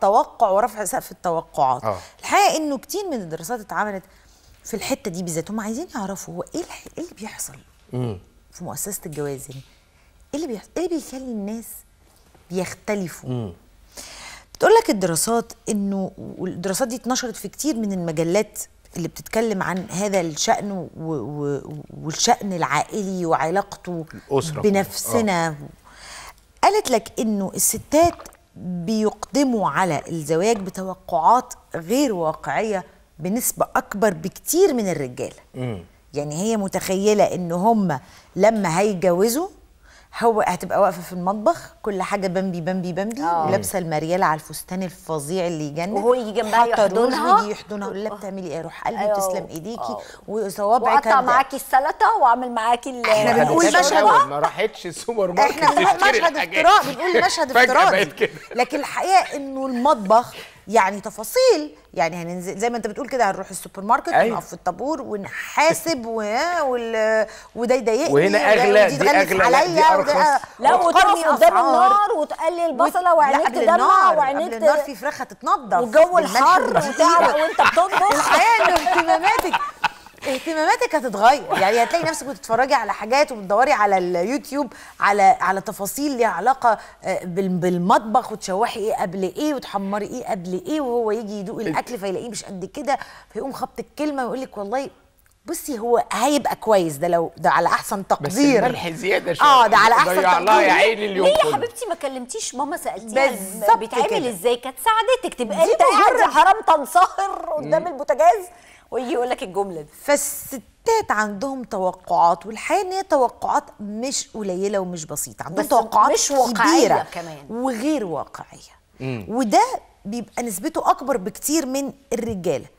توقع ورفع سقف التوقعات أوه. الحقيقه انه كتير من الدراسات اتعملت في الحته دي بالذات هم عايزين يعرفوا هو ايه ايه اللي بيحصل مم. في مؤسسه الجواز يعني؟ ايه اللي بيحصل ايه اللي بيخلي الناس بيختلفوا مم. بتقول لك الدراسات انه والدراسات دي اتنشرت في كتير من المجلات اللي بتتكلم عن هذا الشأن و... و... والشأن العائلي وعلاقته الأسرة بنفسنا أوه. قالت لك انه الستات بيقدموا على الزواج بتوقعات غير واقعيه بنسبه اكبر بكتير من الرجاله يعني هي متخيله ان هم لما هيتجوزوا هو هتبقى واقفه في المطبخ كل حاجه بمبي بمبي بمبي آه. ولابسه المرياله على الفستان الفظيع اللي يجنن وهو يجي جنبها يحضنها ويجي يحضنها يقول لها آه. بتعملي ايه روح قلبي آه. تسلم ايديكي وصوابعك وقطع معاكي السلطه واعمل معاكي احنا بنقول مشهد ما راحتش السوبر ماركت احنا بنقول مشهد افتراء بنقول مشهد افتراء لكن الحقيقه انه المطبخ يعني تفاصيل يعني هننزل زي ما انت بتقول كده هنروح السوبر ماركت أيوة. ونقف في الطابور ونحاسب و... وال... وده يضايقني وهنا اغلى دي, دي اغلى عليا دي ارخص لا وتقف قدام النار وتقلي البصله وعينيك تدمع وعينيك النار في فراخ تتنضف والجو الحر وتعرق وانت بتنضف الحياه اهتماماتك اهتماماتك هتتغير يعني هتلاقي نفسك بتتفرجي على حاجات وبتدوري على اليوتيوب على على تفاصيل ليها علاقه آه، بالمطبخ وتشوحي ايه قبل ايه وتحمري ايه قبل ايه وهو يجي يدوق الاكل فيلاقيه مش قد كده فيقوم خبط الكلمه ويقول لك والله بصي هو هيبقى كويس ده لو ده على احسن تقدير بس الملح زياده شويه اه ده على احسن تقدير الله يا عيني اليوم ليه يا حبيبتي ما كلمتيش ماما سالتيها بيتعمل ازاي كانت ساعدتك تبقى انت قاعده حرام تنصهر قدام البوتاجاز ويجي يقول لك الجمله دي فالستات عندهم توقعات والحقيقه ان هي توقعات مش قليله ومش بسيطه عندهم بس توقعات مش واقعية كبيره كمان. وغير واقعيه مم. وده بيبقى نسبته اكبر بكتير من الرجاله